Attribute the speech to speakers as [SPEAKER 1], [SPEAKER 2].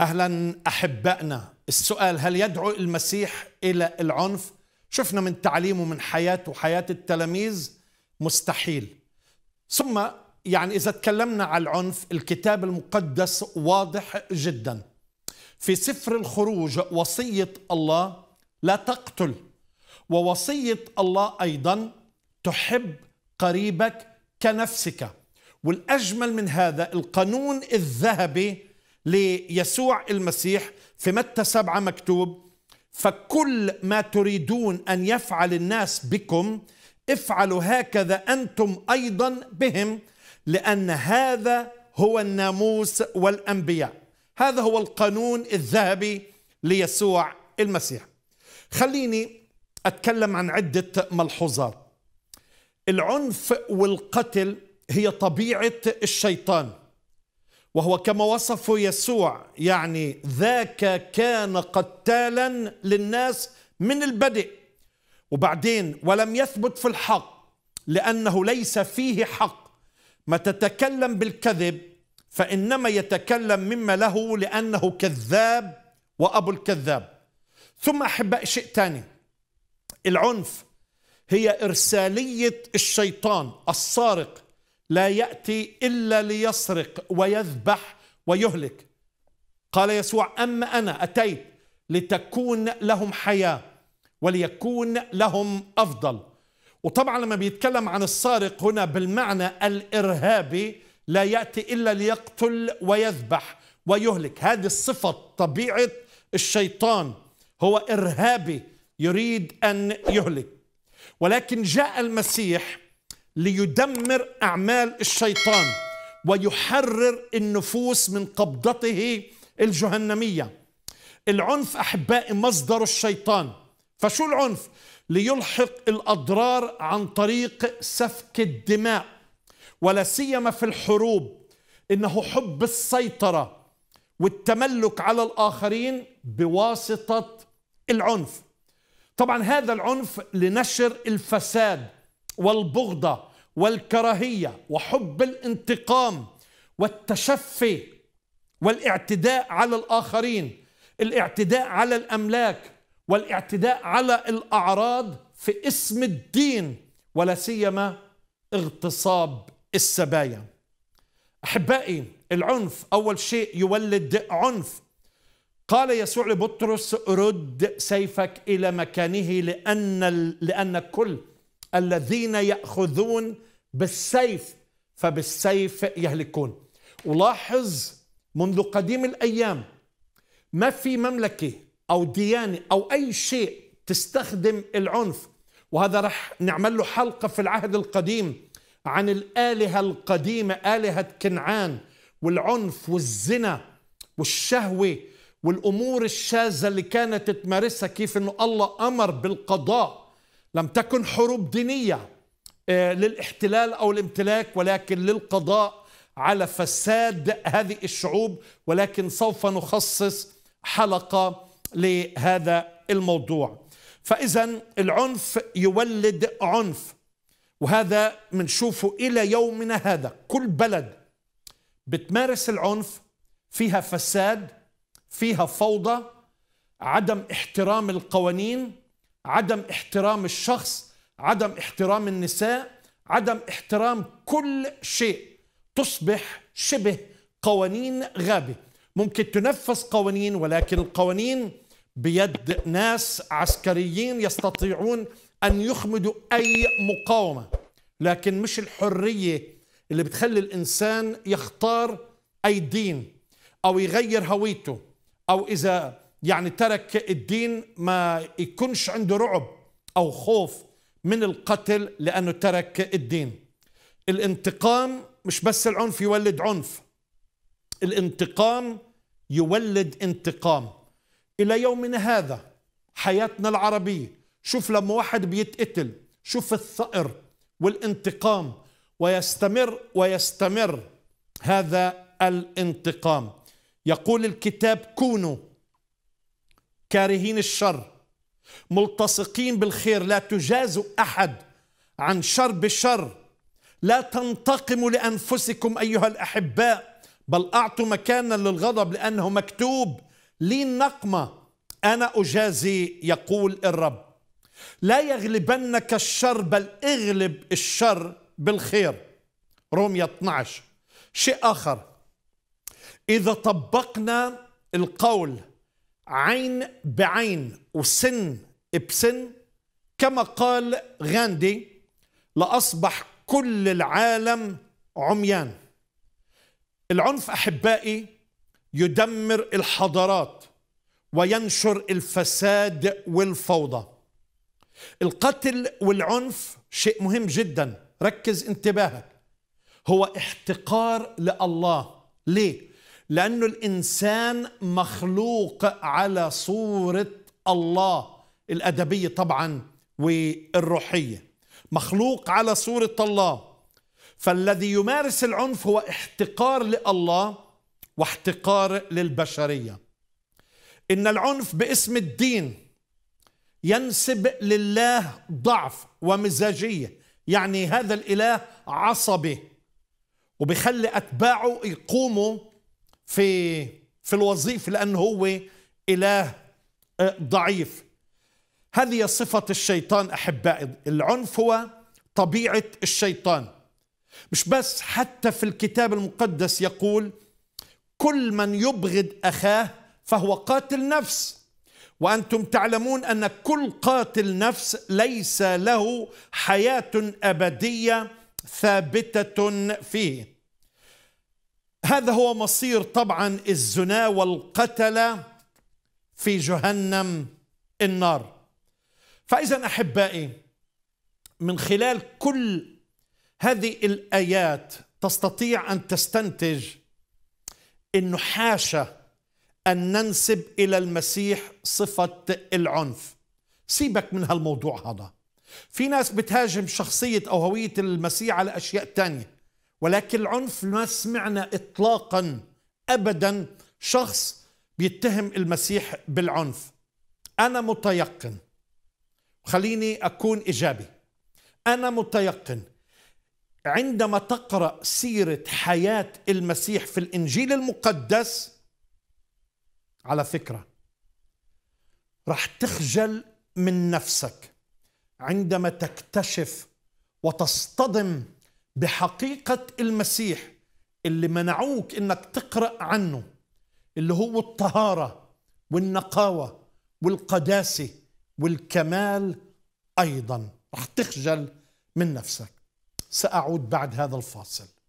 [SPEAKER 1] اهلا احبائنا السؤال هل يدعو المسيح الى العنف شفنا من تعليمه من حياته وحياه التلاميذ مستحيل ثم يعني اذا تكلمنا عن العنف الكتاب المقدس واضح جدا في سفر الخروج وصيه الله لا تقتل ووصيه الله ايضا تحب قريبك كنفسك والاجمل من هذا القانون الذهبي ليسوع المسيح في متى سبعة مكتوب فكل ما تريدون أن يفعل الناس بكم افعلوا هكذا أنتم أيضا بهم لأن هذا هو الناموس والأنبياء هذا هو القانون الذهبي ليسوع المسيح خليني أتكلم عن عدة ملحوظات العنف والقتل هي طبيعة الشيطان وهو كما وصفه يسوع يعني ذاك كان قتالا للناس من البدء وبعدين ولم يثبت في الحق لأنه ليس فيه حق ما تتكلم بالكذب فإنما يتكلم مما له لأنه كذاب وأبو الكذاب ثم أحباء شيء ثاني العنف هي إرسالية الشيطان السارق لا يأتي إلا ليسرق ويذبح ويهلك قال يسوع أما أنا أتيت لتكون لهم حياة وليكون لهم أفضل وطبعا لما بيتكلم عن السارق هنا بالمعنى الإرهابي لا يأتي إلا ليقتل ويذبح ويهلك هذه الصفة طبيعة الشيطان هو إرهابي يريد أن يهلك ولكن جاء المسيح ليدمر أعمال الشيطان ويحرر النفوس من قبضته الجهنمية العنف أحبائي مصدر الشيطان فشو العنف؟ ليلحق الأضرار عن طريق سفك الدماء ولا سيما في الحروب إنه حب السيطرة والتملك على الآخرين بواسطة العنف طبعا هذا العنف لنشر الفساد والبغضة والكراهية وحب الانتقام والتشفي والاعتداء على الآخرين الاعتداء على الأملاك والاعتداء على الأعراض في اسم الدين ولا سيما اغتصاب السبايا أحبائي العنف أول شيء يولد عنف قال يسوع لبطرس رد سيفك إلى مكانه لأن, لأن كل الذين ياخذون بالسيف فبالسيف يهلكون ولاحظ منذ قديم الايام ما في مملكه او ديانه او اي شيء تستخدم العنف وهذا رح نعمل له حلقه في العهد القديم عن الالهه القديمه الهه كنعان والعنف والزنا والشهوه والامور الشاذه اللي كانت تمارسها كيف انه الله امر بالقضاء لم تكن حروب دينيه آه، للاحتلال او الامتلاك ولكن للقضاء على فساد هذه الشعوب ولكن سوف نخصص حلقه لهذا الموضوع فاذا العنف يولد عنف وهذا بنشوفه الى يومنا هذا كل بلد بتمارس العنف فيها فساد فيها فوضى عدم احترام القوانين عدم احترام الشخص عدم احترام النساء عدم احترام كل شيء تصبح شبه قوانين غابه ممكن تنفذ قوانين ولكن القوانين بيد ناس عسكريين يستطيعون ان يخمدوا اي مقاومه لكن مش الحريه اللي بتخلي الانسان يختار اي دين او يغير هويته او اذا يعني ترك الدين ما يكونش عنده رعب أو خوف من القتل لأنه ترك الدين الانتقام مش بس العنف يولد عنف الانتقام يولد انتقام إلى يومنا هذا حياتنا العربية شوف لما واحد بيتقتل شوف الثأر والانتقام ويستمر ويستمر هذا الانتقام يقول الكتاب كونوا كارهين الشر ملتصقين بالخير لا تجاز احد عن شر بالشر لا تنتقموا لانفسكم ايها الاحباء بل اعطوا مكانا للغضب لانه مكتوب لي النقمه انا اجازي يقول الرب لا يغلبنك الشر بل اغلب الشر بالخير رومية 12 شيء آخر إذا طبقنا القول عين بعين وسن بسن كما قال غاندي لأصبح كل العالم عميان العنف أحبائي يدمر الحضارات وينشر الفساد والفوضى القتل والعنف شيء مهم جدا ركز انتباهك هو احتقار لله ليه لأنه الإنسان مخلوق على صورة الله الأدبية طبعا والروحية مخلوق على صورة الله فالذي يمارس العنف هو احتقار لله واحتقار للبشرية إن العنف باسم الدين ينسب لله ضعف ومزاجية يعني هذا الإله عصبي وبيخلي أتباعه يقوموا في في الوظيفة لأنه هو إله آه، ضعيف هذه صفة الشيطان أحبائي العنف هو طبيعة الشيطان مش بس حتى في الكتاب المقدس يقول كل من يبغض أخاه فهو قاتل نفس وأنتم تعلمون أن كل قاتل نفس ليس له حياة أبدية ثابتة فيه هذا هو مصير طبعا الزنا والقتلة في جهنم النار فإذا أحبائي من خلال كل هذه الآيات تستطيع أن تستنتج أنه حاشا أن ننسب إلى المسيح صفة العنف سيبك من هالموضوع هذا في ناس بتهاجم شخصية أو هوية المسيح على أشياء تانية ولكن العنف ما سمعنا اطلاقا ابدا شخص بيتهم المسيح بالعنف انا متيقن خليني اكون ايجابي انا متيقن عندما تقرا سيره حياه المسيح في الانجيل المقدس على فكره راح تخجل من نفسك عندما تكتشف وتصطدم بحقيقة المسيح اللي منعوك انك تقرأ عنه اللي هو الطهارة والنقاوة والقداسة والكمال أيضا رح تخجل من نفسك سأعود بعد هذا الفاصل